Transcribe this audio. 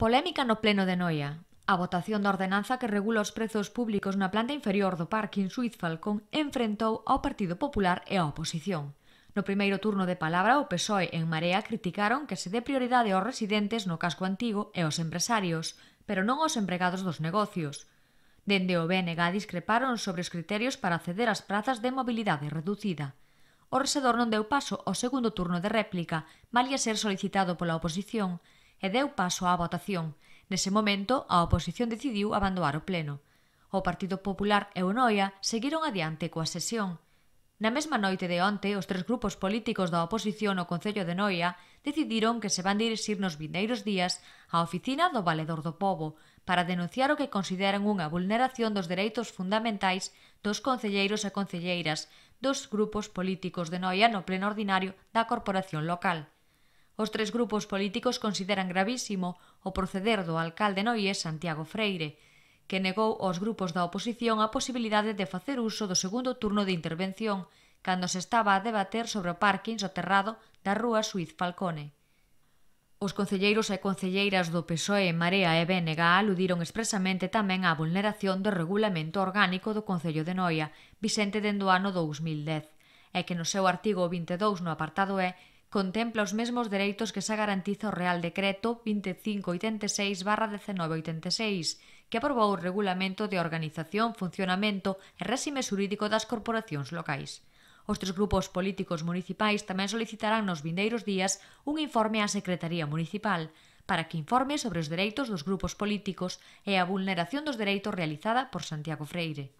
Polémica no pleno de Noia. A votación da ordenanza que regula os prezos públicos na planta inferior do parking Suiz Falcón enfrentou ao Partido Popular e á oposición. No primeiro turno de palabra, o PSOE en Marea criticaron que se dé prioridade aos residentes no casco antigo e aos empresarios, pero non aos empregados dos negocios. Dende o BNG discreparon sobre os criterios para acceder ás prazas de mobilidade reducida. O resedor non deu paso ao segundo turno de réplica, malia ser solicitado pola oposición, e deu paso á votación. Nese momento, a oposición decidiu abandonar o pleno. O Partido Popular e o Noia seguiron adiante coa sesión. Na mesma noite de onte, os tres grupos políticos da oposición ao Concello de Noia decidiron que se van dirixir nos vindeiros días á oficina do Valedor do Pobo para denunciar o que consideran unha vulneración dos dereitos fundamentais dos concelleiros e concelleiras dos grupos políticos de Noia no pleno ordinario da corporación local. Os tres grupos políticos consideran gravísimo o proceder do alcalde Noie Santiago Freire, que negou aos grupos da oposición a posibilidade de facer uso do segundo turno de intervención cando se estaba a debater sobre o parking soterrado da rúa Suiz Falcone. Os concelleiros e concelleiras do PSOE, Marea e BNG aludiron expresamente tamén á vulneración do regulamento orgánico do Concello de Noia, Vicente dende ano 2010, e que no seu artigo 22 no apartado E contempla os mesmos dereitos que xa garantiza o Real Decreto 2586-1986, que aprobou o Regulamento de Organización, Funcionamento e réxime Xurídico das Corporacións Locais. Os tres grupos políticos municipais tamén solicitarán nos vindeiros días un informe á Secretaría Municipal para que informe sobre os dereitos dos grupos políticos e a vulneración dos dereitos realizada por Santiago Freire.